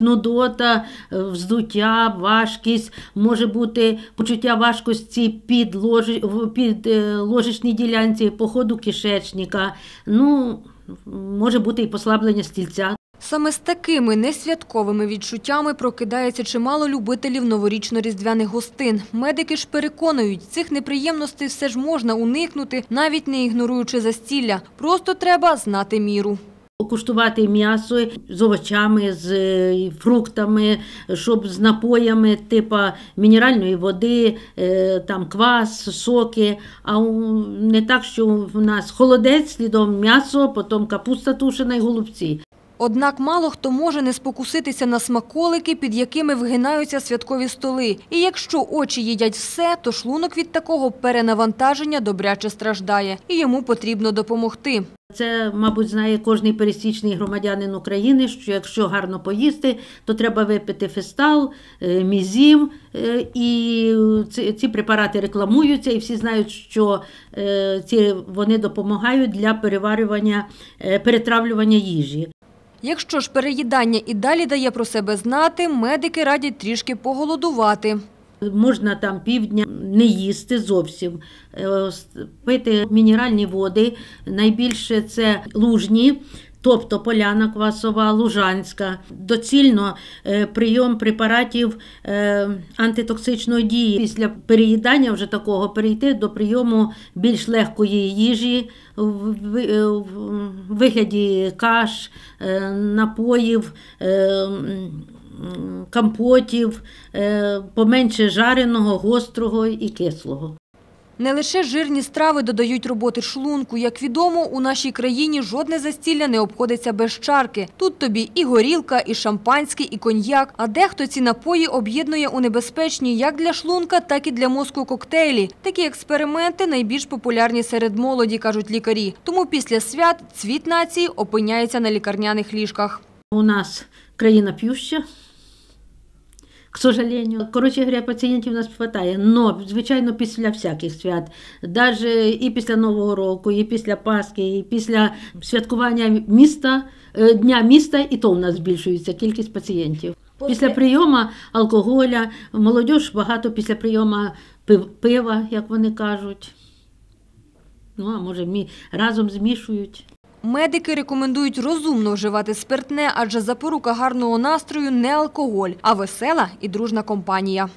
Нудота, е, взуття, важкість, може бути почуття важкості під лож... під е, ложечній ділянці, походу кишечника, ну, може бути і послаблення стільця. Саме з такими несвятковими відчуттями прокидається чимало любителів новорічно-різдвяних гостин. Медики ж переконують, цих неприємностей все ж можна уникнути, навіть не ігноруючи застілля. Просто треба знати міру покуштувати м'ясо з овочами, з е, фруктами, щоб з напоями типу мінеральної води, е, там квас, соки. А не так, що в нас холодець, слідом м'ясо, потім капуста тушена і голубці. Однак мало хто може не спокуситися на смаколики, під якими вгинаються святкові столи. І якщо очі їдять все, то шлунок від такого перенавантаження добряче страждає, і йому потрібно допомогти. Це, мабуть, знає кожний пересічний громадянин України, що якщо гарно поїсти, то треба випити фестал, е, мізім, е, і ці препарати рекламуються, і всі знають, що е, ці вони допомагають для переварювання перетравлювання їжі. Якщо ж переїдання і далі дає про себе знати, медики радять трішки поголодувати. Можна там півдня не їсти зовсім, е, пити мінеральні води. Найбільше це лужні, тобто поляна квасова, лужанська, доцільно е, прийом препаратів е, антитоксичної дії. Після переїдання вже такого перейти до прийому більш легкої їжі в е, вигляді каш, напоїв. Компотів поменше жареного, гострого і кислого. Не лише жирні страви додають роботи шлунку. Як відомо, у нашій країні жодне застілля не обходиться без чарки. Тут тобі і горілка, і шампанський, і коньяк. А дехто ці напої об'єднує у небезпечні як для шлунка, так і для мозку коктейлі. Такі експерименти найбільш популярні серед молоді, кажуть лікарі. Тому після свят цвіт нації опиняється на лікарняних ліжках. У нас країна п'юща к сожалению. Коротше говоря, пацієнтів у нас вистачає. але звичайно, після всяких свят, навіть і після Нового року, і після Пасхи, і після святкування міста, е, дня міста, і то у нас збільшується кількість пацієнтів. Після прийому алкоголя, молодіж багато після прийому пива, як вони кажуть. Ну, а може, разом змішують. Медики рекомендують розумно вживати спиртне, адже запорука гарного настрою не алкоголь, а весела і дружна компанія.